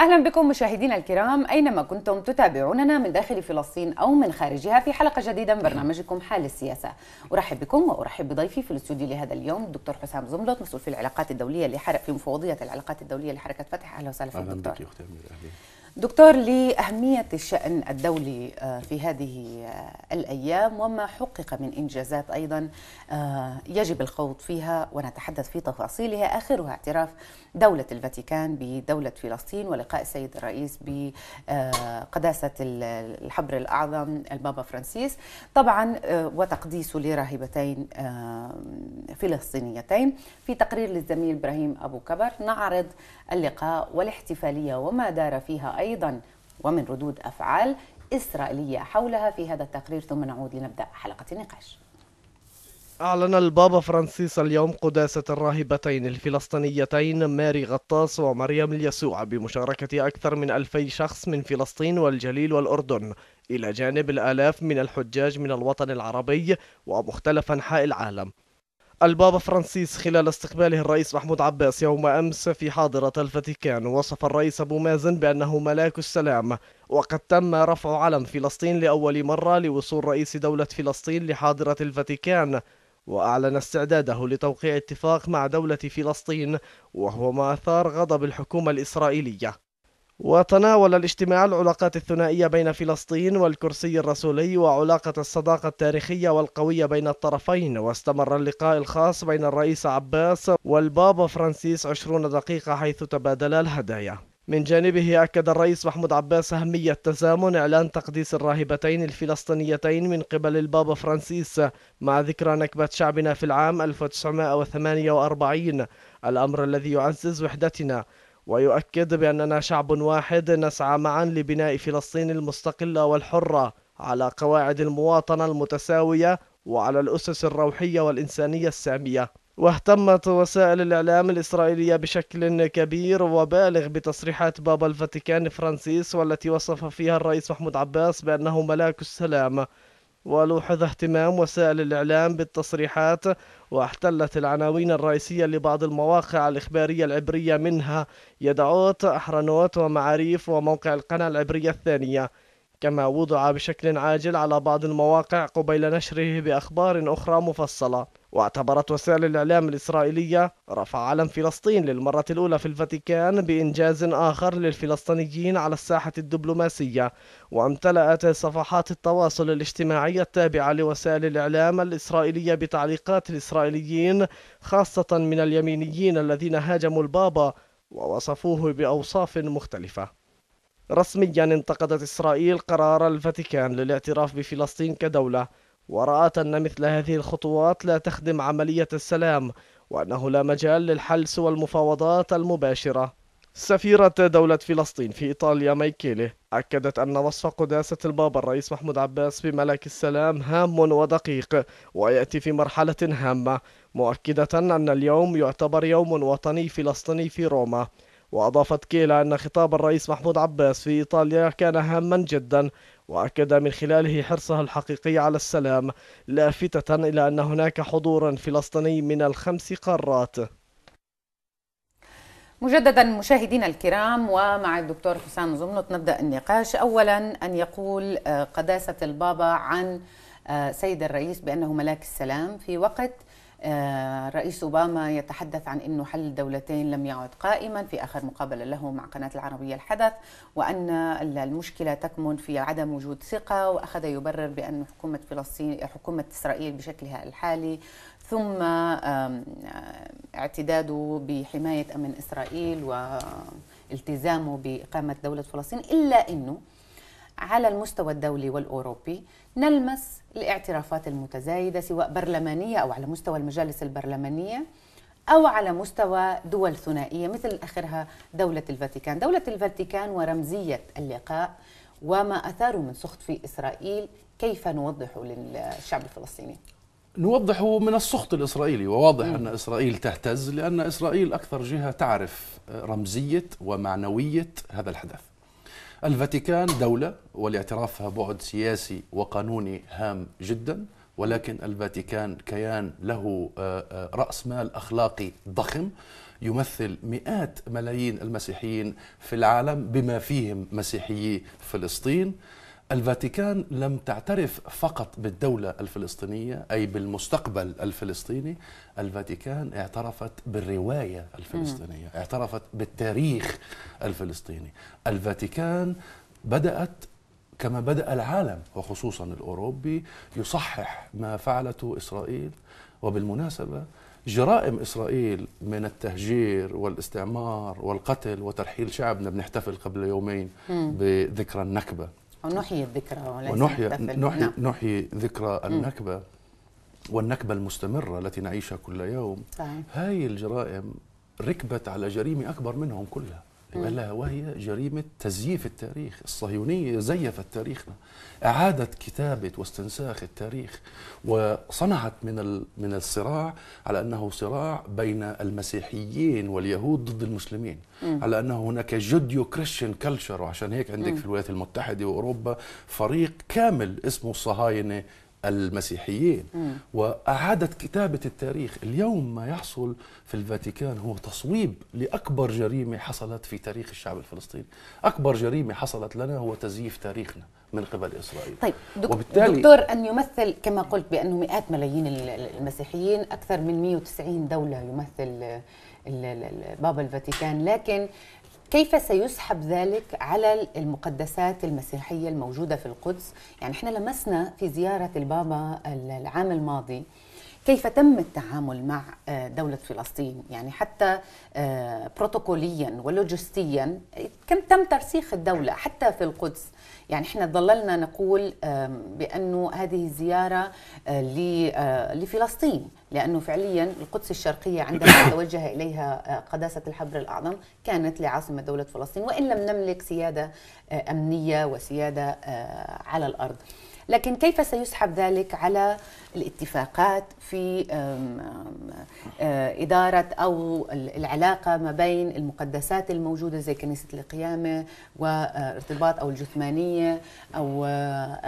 اهلا بكم مشاهدينا الكرام اينما كنتم تتابعوننا من داخل فلسطين او من خارجها في حلقه جديده من برنامجكم حال السياسه ارحب بكم وارحب بضيفي في الاستوديو لهذا اليوم الدكتور حسام زملط مسؤول في العلاقات الدوليه في مفوضيه العلاقات الدوليه لحركه فتح اهلا وسهلا فيك دكتور اهلا بك دكتور لأهمية الشأن الدولي آه، في هذه آه، الأيام وما حقق من إنجازات أيضا آه، يجب الخوض فيها ونتحدث في تفاصيلها آخرها اعتراف دولة الفاتيكان بدولة فلسطين ولقاء السيد الرئيس بقداسة الحبر الأعظم البابا فرانسيس طبعا وتقديسه لراهبتين فلسطينيتين في تقرير للزميل إبراهيم أبو كبر نعرض اللقاء والاحتفالية وما دار فيها أيضا ومن ردود أفعال إسرائيلية حولها في هذا التقرير ثم نعود لنبدأ حلقة النقاش أعلن البابا فرانسيس اليوم قداسة الراهبتين الفلسطينيتين ماري غطاس ومريم اليسوع بمشاركة أكثر من ألفي شخص من فلسطين والجليل والأردن إلى جانب الآلاف من الحجاج من الوطن العربي ومختلف أنحاء العالم البابا فرانسيس خلال استقباله الرئيس محمود عباس يوم أمس في حاضرة الفاتيكان وصف الرئيس أبو مازن بأنه ملاك السلام وقد تم رفع علم فلسطين لأول مرة لوصول رئيس دولة فلسطين لحاضرة الفاتيكان وأعلن استعداده لتوقيع اتفاق مع دولة فلسطين وهو ما أثار غضب الحكومة الإسرائيلية وتناول الاجتماع العلاقات الثنائية بين فلسطين والكرسي الرسولي وعلاقة الصداقة التاريخية والقوية بين الطرفين واستمر اللقاء الخاص بين الرئيس عباس والبابا فرانسيس عشرون دقيقة حيث تبادلا الهدايا من جانبه أكد الرئيس محمود عباس أهمية تزامن إعلان تقديس الراهبتين الفلسطينيتين من قبل البابا فرانسيس مع ذكرى نكبة شعبنا في العام 1948 الأمر الذي يعزز وحدتنا ويؤكد بأننا شعب واحد نسعى معا لبناء فلسطين المستقلة والحرة على قواعد المواطنة المتساوية وعلى الأسس الروحية والإنسانية السامية واهتمت وسائل الإعلام الإسرائيلية بشكل كبير وبالغ بتصريحات بابا الفاتيكان فرانسيس والتي وصف فيها الرئيس محمود عباس بأنه ملاك السلام ولوحظ اهتمام وسائل الإعلام بالتصريحات واحتلت العناوين الرئيسية لبعض المواقع الإخبارية العبرية منها يدعوت أحرنوت ومعاريف وموقع القناة العبرية الثانية كما وضع بشكل عاجل على بعض المواقع قبيل نشره بأخبار أخرى مفصلة واعتبرت وسائل الإعلام الإسرائيلية رفع علم فلسطين للمرة الأولى في الفاتيكان بإنجاز آخر للفلسطينيين على الساحة الدبلوماسية وامتلأت صفحات التواصل الاجتماعي التابعة لوسائل الإعلام الإسرائيلية بتعليقات الإسرائيليين خاصة من اليمينيين الذين هاجموا البابا ووصفوه بأوصاف مختلفة رسميا انتقدت إسرائيل قرار الفاتيكان للاعتراف بفلسطين كدولة ورأت أن مثل هذه الخطوات لا تخدم عملية السلام وأنه لا مجال للحل سوى المفاوضات المباشرة سفيرة دولة فلسطين في إيطاليا مايكيلي أكدت أن وصف قداسة البابا الرئيس محمود عباس بملك السلام هام ودقيق ويأتي في مرحلة هامة مؤكدة أن اليوم يعتبر يوم وطني فلسطيني في روما وأضافت كيلا أن خطاب الرئيس محمود عباس في إيطاليا كان هاما جدا وأكد من خلاله حرصها الحقيقي على السلام لافتة إلى أن هناك حضورا فلسطيني من الخمس قارات مجددا مشاهدينا الكرام ومع الدكتور حسام زمنط نبدا النقاش اولا ان يقول آه، قداسه البابا عن آه، سيد الرئيس بانه ملاك السلام في وقت الرئيس آه، أوباما يتحدث عن أنه حل الدولتين لم يعد قائما في آخر مقابلة له مع قناة العربية الحدث وأن المشكلة تكمن في عدم وجود ثقة وأخذ يبرر بأن حكومة فلسطين حكومة إسرائيل بشكلها الحالي ثم آه، اعتداده بحماية أمن إسرائيل والتزامه بإقامة دولة فلسطين إلا أنه على المستوى الدولي والاوروبي نلمس الاعترافات المتزايده سواء برلمانيه او على مستوى المجالس البرلمانيه أو على مستوى دول ثنائية مثل آخرها دولة الفاتيكان دولة الفاتيكان ورمزية اللقاء وما أثاره من سخط في إسرائيل كيف نوضحه للشعب الفلسطيني؟ نوضحه من السخط الإسرائيلي وواضح م. أن إسرائيل تهتز لأن إسرائيل أكثر جهة تعرف رمزية ومعنوية هذا الحدث الفاتيكان دولة ولاعترافها بعد سياسي وقانوني هام جدا ولكن الفاتيكان كيان له آه، آه، رأس مال أخلاقي ضخم يمثل مئات ملايين المسيحيين في العالم بما فيهم مسيحيي فلسطين الفاتيكان لم تعترف فقط بالدولة الفلسطينية أي بالمستقبل الفلسطيني الفاتيكان اعترفت بالرواية الفلسطينية اعترفت بالتاريخ الفلسطيني الفاتيكان بدأت كما بدأ العالم وخصوصا الأوروبي يصحح ما فعلته إسرائيل وبالمناسبة جرائم إسرائيل من التهجير والاستعمار والقتل وترحيل شعبنا بنحتفل قبل يومين بذكرى النكبة ونحيي الذكرى ونحيي نحيي, نعم. نحيي ذكرى النكبة والنكبة المستمرة التي نعيشها كل يوم صحيح. هاي الجرائم ركبت على جريمة أكبر منهم كلها الا وهي جريمة تزييف التاريخ الصهيونية زيفت تاريخنا أعادت كتابة واستنساخ التاريخ وصنعت من من الصراع على أنه صراع بين المسيحيين واليهود ضد المسلمين م. على أنه هناك جوديو كريشن كلتشر وعشان هيك عندك م. في الولايات المتحدة وأوروبا فريق كامل اسمه الصهاينة المسيحيين وأعادت كتابة التاريخ اليوم ما يحصل في الفاتيكان هو تصويب لأكبر جريمة حصلت في تاريخ الشعب الفلسطيني أكبر جريمة حصلت لنا هو تزييف تاريخنا من قبل إسرائيل طيب دك وبالتالي دكتور أن يمثل كما قلت بأنه مئات ملايين المسيحيين أكثر من 190 دولة يمثل بابا الفاتيكان لكن كيف سيسحب ذلك على المقدسات المسيحية الموجودة في القدس يعني احنا لمسنا في زيارة البابا العام الماضي كيف تم التعامل مع آه، دولة فلسطين يعني حتى آه، بروتوكوليا ولوجستيا كم تم ترسيخ الدولة حتى في القدس يعني احنا ظللنا نقول بأنه هذه الزيارة آه، لفلسطين لأنه فعليا القدس الشرقية عندما توجه إليها آه، قداسة الحبر الأعظم كانت لعاصمة دولة فلسطين وإن لم نملك سيادة آه، أمنية وسيادة آه، على الأرض لكن كيف سيسحب ذلك على الاتفاقات في إدارة أو العلاقة ما بين المقدسات الموجودة زي كنيسة القيامة وارتباط أو الجثمانية أو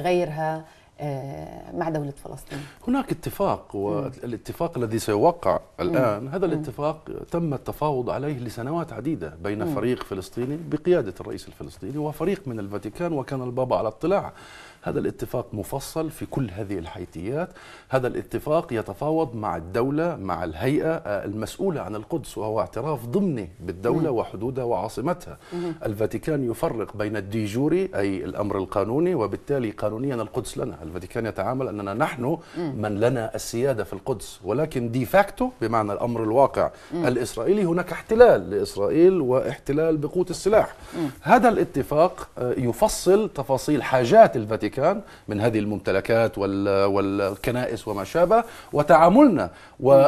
غيرها آه، مع دولة فلسطين هناك اتفاق والاتفاق الذي سيوقع الآن مم. هذا الاتفاق تم التفاوض عليه لسنوات عديدة بين مم. فريق فلسطيني بقيادة الرئيس الفلسطيني وفريق من الفاتيكان وكان البابا على اطلاع هذا الاتفاق مفصل في كل هذه الحيثيات هذا الاتفاق يتفاوض مع الدولة مع الهيئة آه، المسؤولة عن القدس وهو اعتراف ضمني بالدولة وحدودها وعاصمتها الفاتيكان يفرق بين الديجوري أي الأمر القانوني وبالتالي قانونيا القدس لنا الفاتيكان يتعامل أننا نحن من لنا السيادة في القدس ولكن دي فاكتو بمعنى الأمر الواقع الإسرائيلي هناك احتلال لإسرائيل واحتلال بقوة السلاح هذا الاتفاق آه، يفصل تفاصيل حاجات الفاتيكان الفاتيكان من هذه الممتلكات والكنائس وما شابه وتعاملنا و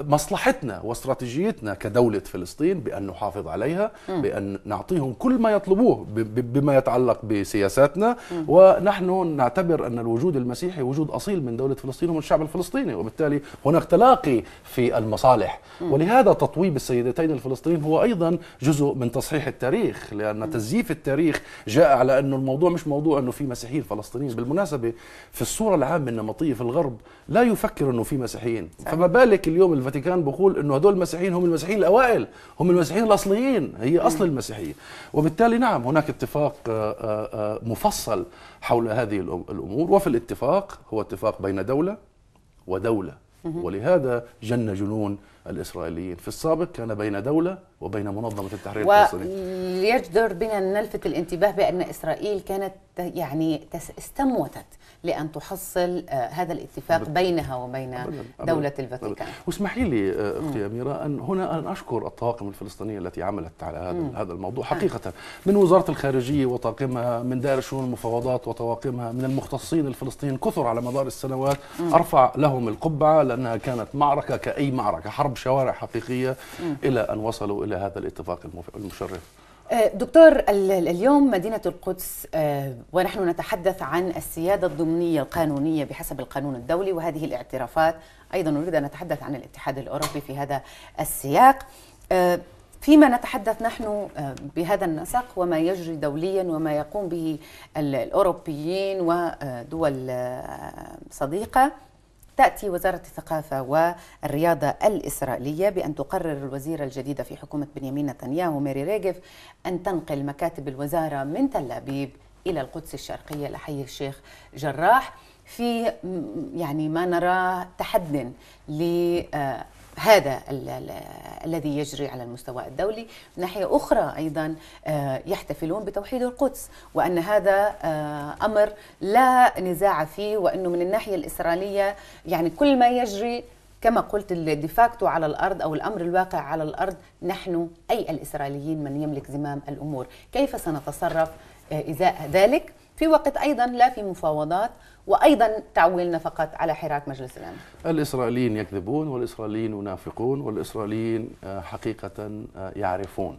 مصلحتنا واستراتيجيتنا كدولة فلسطين بأن نحافظ عليها بأن نعطيهم كل ما يطلبوه بما يتعلق بسياساتنا ونحن نعتبر أن الوجود المسيحي وجود أصيل من دولة فلسطين ومن الشعب الفلسطيني وبالتالي هناك تلاقي في المصالح ولهذا تطويب السيدتين الفلسطينيين هو أيضا جزء من تصحيح التاريخ لأن تزييف التاريخ جاء على أنه الموضوع مش موضوع أنه في مسيحيين فلسطينيين بالمناسبة في الصورة العامة النمطية في الغرب لا يفكر أنه في مسيحيين فما بالك اليوم الفاتيكان بقول انه هدول المسيحيين هم المسيحيين الاوائل هم المسيحيين الاصليين هي اصل المسيحيه وبالتالي نعم هناك اتفاق آه، آه، آه، مفصل حول هذه الامور وفي الاتفاق هو اتفاق بين دوله ودوله ولهذا جن جنون الاسرائيليين في السابق كان بين دوله وبين منظمه التحرير الفلسطينيه ويجدر بنا نلفت الانتباه بان اسرائيل كانت يعني استموتت لأن تحصل آه، هذا الاتفاق بينها وبين دولة الفاتيكان واسمحي لي آه، أختي أميرة أن هنا أن أشكر الطواقم الفلسطينية التي عملت على هذا هذا الموضوع آه. حقيقة من وزارة الخارجية وطاقمها من دائرة شؤون المفاوضات وطواقمها من المختصين الفلسطينيين كثر على مدار السنوات أرفع لهم القبعة لأنها كانت معركة كأي معركة حرب شوارع حقيقية إلى أن وصلوا إلى هذا الاتفاق المشرف آه، دكتور اليوم مدينة القدس آه، ونحن نتحدث عن السيادة الضمنية القانونية بحسب القانون الدولي وهذه الاعترافات أيضا نريد أن نتحدث عن الاتحاد الأوروبي في هذا السياق آه، فيما نتحدث نحن بهذا النسق وما يجري دوليا وما يقوم به الأوروبيين ودول صديقة تأتي وزارة الثقافة والرياضة الإسرائيلية بأن تقرر الوزيرة الجديدة في حكومة بنيامين نتنياهو ميري ريجف أن تنقل مكاتب الوزارة من تل أبيب إلى القدس الشرقية لحي الشيخ جراح في يعني ما نراه تحد ل آه، هذا الذي يجري على المستوى الدولي من ناحية أخرى أيضا آه، يحتفلون بتوحيد القدس وأن هذا آه، أمر لا نزاع فيه وأنه من الناحية الإسرائيلية يعني كل ما يجري كما قلت الديفاكتو على الارض او الامر الواقع على الارض نحن اي الاسرائيليين من يملك زمام الامور، كيف سنتصرف آه، ازاء ذلك؟ في وقت ايضا لا في مفاوضات وايضا تعويلنا فقط على حراك مجلس الامن. الاسرائيليين يكذبون والاسرائيليين ينافقون والاسرائيليين آه، حقيقه آه، يعرفون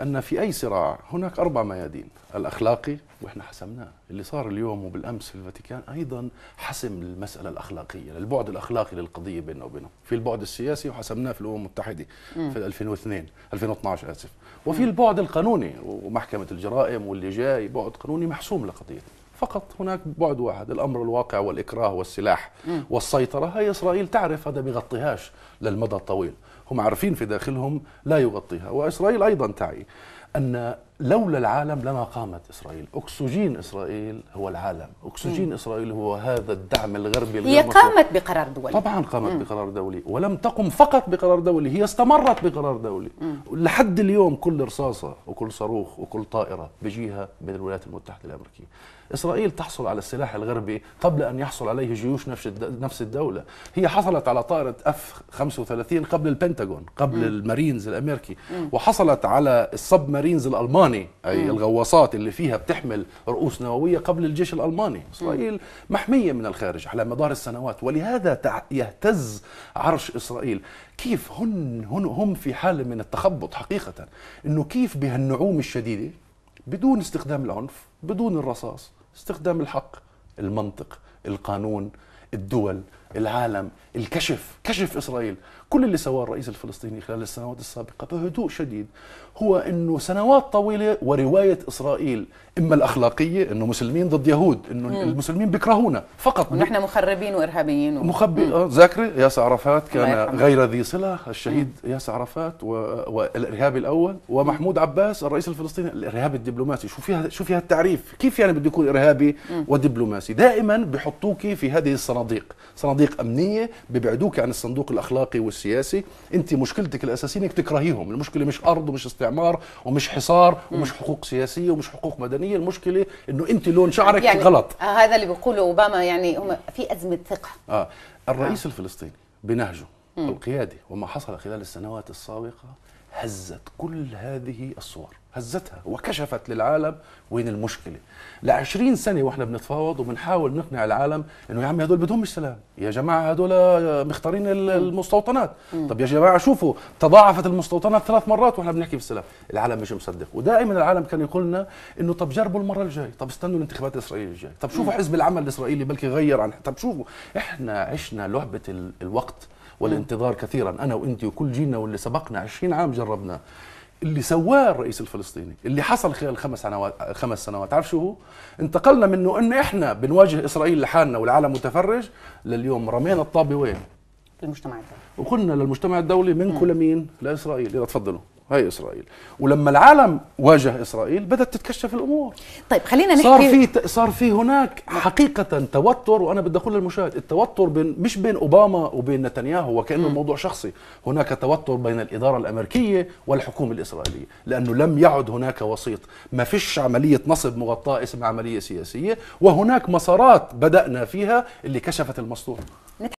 ان في اي صراع هناك اربع ميادين، الاخلاقي واحنا حسمناه، اللي صار اليوم وبالامس في الفاتيكان ايضا حسم المساله الاخلاقيه، البعد الاخلاقي للقضيه بيننا وبينهم، في البعد السياسي وحسمناه في الامم المتحده في 2002 2012 اسف. وفي البعد القانوني ومحكمة الجرائم واللي جاي بعد قانوني محسوم لقضية فقط هناك بعد واحد الأمر الواقع والإكراه والسلاح والسيطرة هي إسرائيل تعرف هذا بيغطيهاش للمدى الطويل هم عارفين في داخلهم لا يغطيها وإسرائيل أيضا تعي أن لولا العالم لما قامت إسرائيل أكسجين إسرائيل هو العالم أكسجين م. إسرائيل هو هذا الدعم الغربي هي قامت بقرار دولي طبعا قامت م. بقرار دولي ولم تقم فقط بقرار دولي هي استمرت بقرار دولي م. لحد اليوم كل رصاصة وكل صاروخ وكل طائرة بيجيها من الولايات المتحدة الأمريكية إسرائيل تحصل على السلاح الغربي قبل أن يحصل عليه جيوش نفس نفس الدولة هي حصلت على طائرة اف 35 قبل البنتاغون قبل م. المارينز الأمريكي م. وحصلت على السب مارينز الألماني أي م. الغواصات اللي فيها بتحمل رؤوس نووية قبل الجيش الألماني إسرائيل محمية من الخارج على مدار السنوات ولهذا يهتز عرش إسرائيل كيف هن, هن هم في حالة من التخبط حقيقة أنه كيف بهالنعوم الشديدة بدون استخدام العنف بدون الرصاص استخدام الحق المنطق القانون الدول العالم الكشف كشف إسرائيل كل اللي سواه الرئيس الفلسطيني خلال السنوات السابقة بهدوء شديد هو أنه سنوات طويلة ورواية إسرائيل إما الأخلاقية أنه مسلمين ضد يهود أنه مم. المسلمين بيكرهونا فقط ونحن مخربين وإرهابيين و... مخب... ذاكرة آه، ياس عرفات كان غير ذي صلة الشهيد ياس عرفات و... والإرهابي الأول ومحمود عباس الرئيس الفلسطيني الإرهابي الدبلوماسي شو فيها شو فيها التعريف كيف يعني بده يكون إرهابي ودبلوماسي دائما بحطوك في هذه الصناديق صناديق صناديق امنيه ببعدوك عن الصندوق الاخلاقي والسياسي انت مشكلتك الاساسيه انك تكرهيهم المشكله مش ارض ومش استعمار ومش حصار ومش حقوق سياسيه ومش حقوق مدنيه المشكله انه انت لون شعرك يعني غلط آه، هذا اللي بيقوله اوباما يعني هم في ازمه ثقه اه الرئيس آه. الفلسطيني بنهجه القيادي وما حصل خلال السنوات السابقه هزت كل هذه الصور هزتها وكشفت للعالم وين المشكله ل 20 سنه واحنا بنتفاوض وبنحاول نقنع العالم انه يا عمي هدول بدهم سلام يا جماعه هدول مختارين المستوطنات طب يا جماعه شوفوا تضاعفت المستوطنات ثلاث مرات واحنا بنحكي بالسلام العالم مش مصدق ودائما العالم كان يقول لنا انه طب جربوا المره الجاي طب استنوا الانتخابات الاسرائيليه الجاي طب شوفوا حزب العمل الاسرائيلي بلكي غير عن طب شوفوا احنا عشنا لعبه الوقت والانتظار نعم. كثيرا انا وانت وكل جيلنا واللي سبقنا 20 عام جربنا اللي سواه الرئيس الفلسطيني اللي حصل خلال خمس سنوات خمس سنوات تعرف شو هو انتقلنا منه انه احنا بنواجه اسرائيل لحالنا والعالم متفرج لليوم رمينا الطابه وين المجتمع الدولي وقلنا للمجتمع الدولي منكم نعم. لمين لاسرائيل اذا تفضلوا هاي اسرائيل ولما العالم واجه اسرائيل بدات تتكشف الامور طيب خلينا نحكي صار في صار في هناك حقيقه توتر وانا بدي اقول للمشاهد التوتر بين مش بين اوباما وبين نتنياهو وكانه الموضوع شخصي هناك توتر بين الاداره الامريكيه والحكومه الاسرائيليه لانه لم يعد هناك وسيط ما فيش عمليه نصب مغطاه اسم عمليه سياسيه وهناك مسارات بدانا فيها اللي كشفت المسطور